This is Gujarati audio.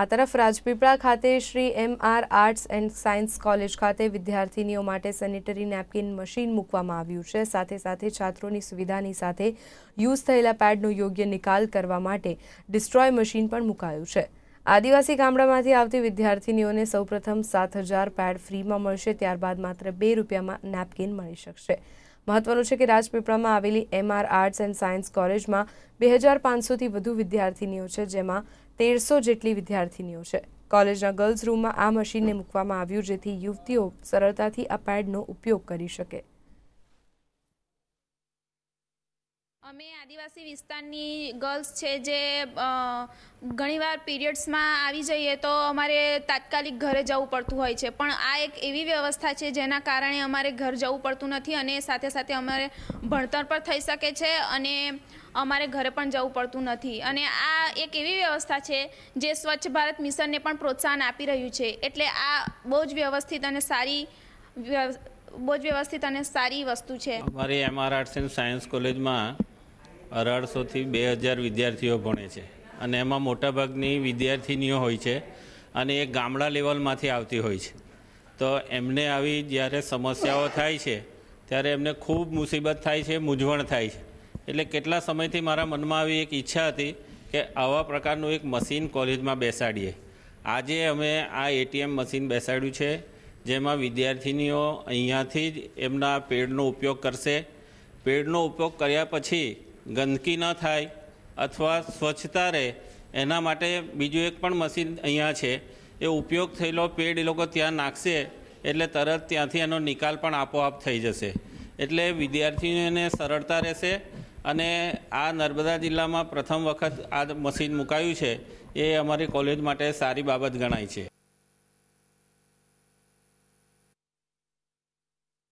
આ તરફ રાજપીપળા ખાતે Shri M R arts and science college ખાતે વિદ્યાર્થીનીઓ માટે સેનિટરી નેપકિન મશીન મૂકવામાં આવ્યું છે સાથે સાથે છાત્રોની સુવિધાની સાથે યુઝ થયેલા પેડનો યોગ્ય નિકાલ કરવા માટે ડિસ્ટ્રોય મશીન પણ મુકાયું છે આદિવાસી ગામડામાંથી આવતી વિદ્યાર્થીનીઓને સૌપ્રથમ સાત હજાર પેડ ફ્રીમાં મળશે ત્યારબાદ માત્ર બે રૂપિયામાં નેપકિન મળી શકશે મહત્વનું છે કે રાજપીપળામાં આવેલી એમઆર આર્ટસ એન્ડ સાયન્સ કોલેજમાં બે હજાર પાંચસોથી વધુ વિદ્યાર્થીનીઓ છે જેમાં તેરસો જેટલી વિદ્યાર્થીનીઓ છે કોલેજના ગર્લ્સ રૂમમાં આ મશીનને મૂકવામાં આવ્યું જેથી યુવતીઓ સરળતાથી આ પેડનો ઉપયોગ કરી શકે અમે આદિવાસી વિસ્તારની ગર્લ્સ છે જે ઘણીવાર પીરિયડ્સમાં આવી જઈએ તો અમારે તાત્કાલિક ઘરે જવું પડતું હોય છે પણ આ એક એવી વ્યવસ્થા છે જેના કારણે અમારે ઘર જવું પડતું નથી અને સાથે સાથે અમારે ભણતર પણ થઈ શકે છે અને અમારે ઘરે પણ જવું પડતું નથી અને આ એક એવી વ્યવસ્થા છે જે સ્વચ્છ ભારત મિશનને પણ પ્રોત્સાહન આપી રહ્યું છે એટલે આ બહુ જ વ્યવસ્થિત અને સારી બહુ જ વ્યવસ્થિત અને સારી વસ્તુ છે અમારી એમઆર આર્ટ્સ એન્ડ સાયન્સ કોલેજમાં અઢારસોથી બે હજાર વિદ્યાર્થીઓ ભણે છે અને એમાં મોટાભાગની વિદ્યાર્થીનીઓ હોય છે અને એ ગામડા લેવલમાંથી આવતી હોય છે તો એમને આવી જ્યારે સમસ્યાઓ થાય છે ત્યારે એમને ખૂબ મુસીબત થાય છે મૂંઝવણ થાય છે એટલે કેટલા સમયથી મારા મનમાં આવી એક ઈચ્છા હતી કે આવા પ્રકારનું એક મશીન કોલેજમાં બેસાડીએ આજે અમે આ એટીએમ મશીન બેસાડ્યું છે જેમાં વિદ્યાર્થીનીઓ અહીંયાથી જ એમના પેડનો ઉપયોગ કરશે પેડનો ઉપયોગ કર્યા પછી ગંદકી ન થાય અથવા સ્વચ્છતા રહે એના માટે બીજું એક પણ મશીન અહીંયા છે એ ઉપયોગ થયેલો પેડ એ લોકો ત્યાં નાખશે એટલે તરત ત્યાંથી એનો નિકાલ પણ આપોઆપ થઈ જશે એટલે વિદ્યાર્થીઓને સરળતા રહેશે અને આ નર્મદા જિલ્લામાં પ્રથમ વખત આ મશીન મુકાયું છે એ અમારી કોલેજ માટે સારી બાબત ગણાય છે